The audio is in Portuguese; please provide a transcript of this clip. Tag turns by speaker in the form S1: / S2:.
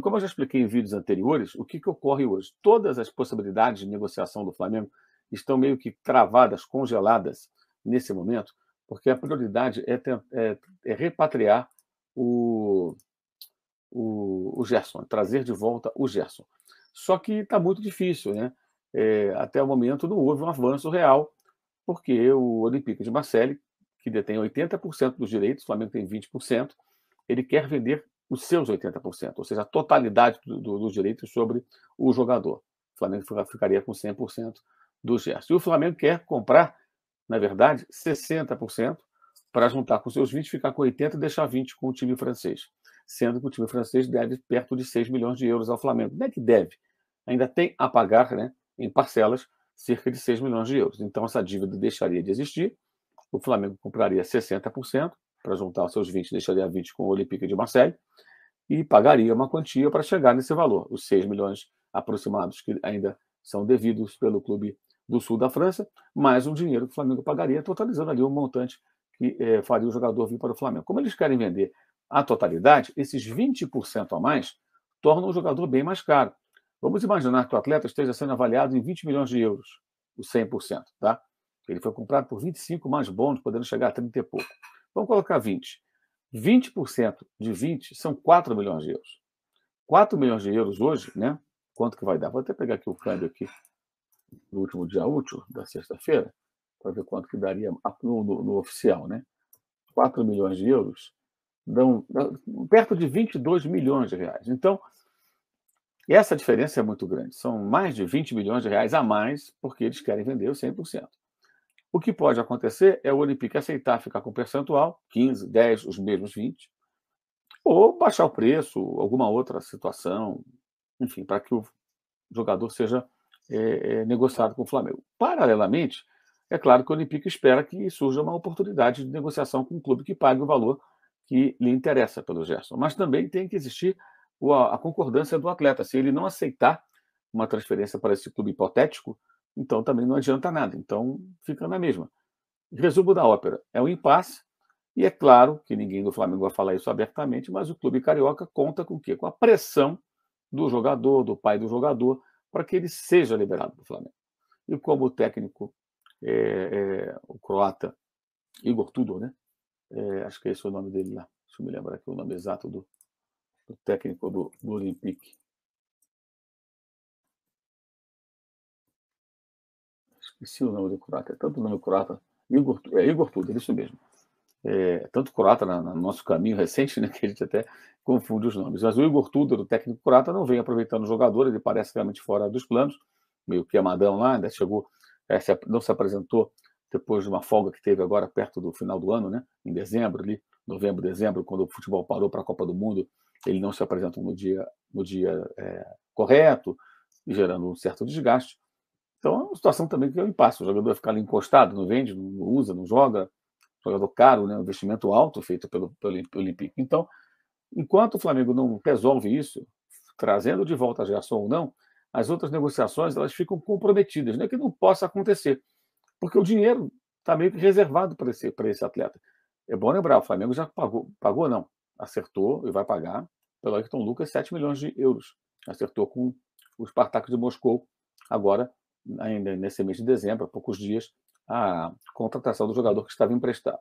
S1: E como eu já expliquei em vídeos anteriores, o que, que ocorre hoje? Todas as possibilidades de negociação do Flamengo estão meio que travadas, congeladas nesse momento, porque a prioridade é, é, é repatriar o, o, o, Gerson, é trazer de volta o Gerson. Só que está muito difícil, né? É, até o momento não houve um avanço real, porque o Olympique de Marseille, que detém 80% dos direitos, o Flamengo tem 20%, ele quer vender os seus 80%, ou seja, a totalidade do, do, dos direitos sobre o jogador. O Flamengo ficaria com 100% dos gestos. E o Flamengo quer comprar, na verdade, 60% para juntar com seus 20, ficar com 80 e deixar 20 com o time francês. Sendo que o time francês deve perto de 6 milhões de euros ao Flamengo. Não é que deve, ainda tem a pagar né, em parcelas cerca de 6 milhões de euros. Então, essa dívida deixaria de existir, o Flamengo compraria 60%, para juntar os seus 20, deixaria 20 com o Olympique de Marseille e pagaria uma quantia para chegar nesse valor, os 6 milhões aproximados que ainda são devidos pelo clube do sul da França, mais um dinheiro que o Flamengo pagaria, totalizando ali um montante que é, faria o jogador vir para o Flamengo. Como eles querem vender a totalidade, esses 20% a mais tornam o jogador bem mais caro. Vamos imaginar que o atleta esteja sendo avaliado em 20 milhões de euros, o 100%, tá? Ele foi comprado por 25 mais bônus, podendo chegar a 30 e pouco. Vamos colocar 20. 20% de 20 são 4 milhões de euros. 4 milhões de euros hoje, né? Quanto que vai dar? Vou até pegar aqui o câmbio aqui no último dia útil, da sexta-feira, para ver quanto que daria no, no, no, oficial, né? 4 milhões de euros dão, perto de 22 milhões de reais. Então, essa diferença é muito grande. São mais de 20 milhões de reais a mais porque eles querem vender o 100%. O que pode acontecer é o Olympique aceitar ficar com percentual, 15, 10, os mesmos 20, ou baixar o preço, alguma outra situação, enfim, para que o jogador seja é, é, negociado com o Flamengo. Paralelamente, é claro que o Olympique espera que surja uma oportunidade de negociação com um clube que pague o valor que lhe interessa pelo Gerson. Mas também tem que existir a concordância do atleta. Se ele não aceitar uma transferência para esse clube hipotético, então também não adianta nada. Então fica na mesma. Resumo da ópera: é um impasse, e é claro que ninguém do Flamengo vai falar isso abertamente, mas o clube carioca conta com o quê? Com a pressão do jogador, do pai do jogador, para que ele seja liberado do Flamengo. E como o técnico, é, é, o croata Igor Tudor, né? É, acho que esse é o nome dele lá. Deixa eu me lembrar aqui o nome exato do, do técnico do, do Olympique. esqueci o nome do Curata, é tanto o nome Curata, Igor, é, Igor Tudor, isso mesmo. É, é tanto Curata no nosso caminho recente, né, que a gente até confunde os nomes. Mas o Igor Tudor, o técnico Curata, não vem aproveitando o jogador, ele parece realmente fora dos planos, meio que amadão lá, ainda né, chegou, é, se, não se apresentou depois de uma folga que teve agora perto do final do ano, né, em dezembro, ali, novembro, dezembro, quando o futebol parou para a Copa do Mundo, ele não se apresentou no dia, no dia é, correto, gerando um certo desgaste. Então é uma situação também que é um impasse. O jogador fica ficar ali encostado, não vende, não usa, não joga. Jogador caro, né? um investimento alto feito pelo, pelo Olympique. Então, enquanto o Flamengo não resolve isso, trazendo de volta a Gerson ou não, as outras negociações elas ficam comprometidas. Não é que não possa acontecer, porque o dinheiro está meio que reservado para esse, esse atleta. É bom lembrar, o Flamengo já pagou, pagou não, acertou e vai pagar pelo Ayrton Lucas 7 milhões de euros. Acertou com o Spartak de Moscou agora ainda nesse mês de dezembro, há poucos dias, a contratação do jogador que estava emprestado.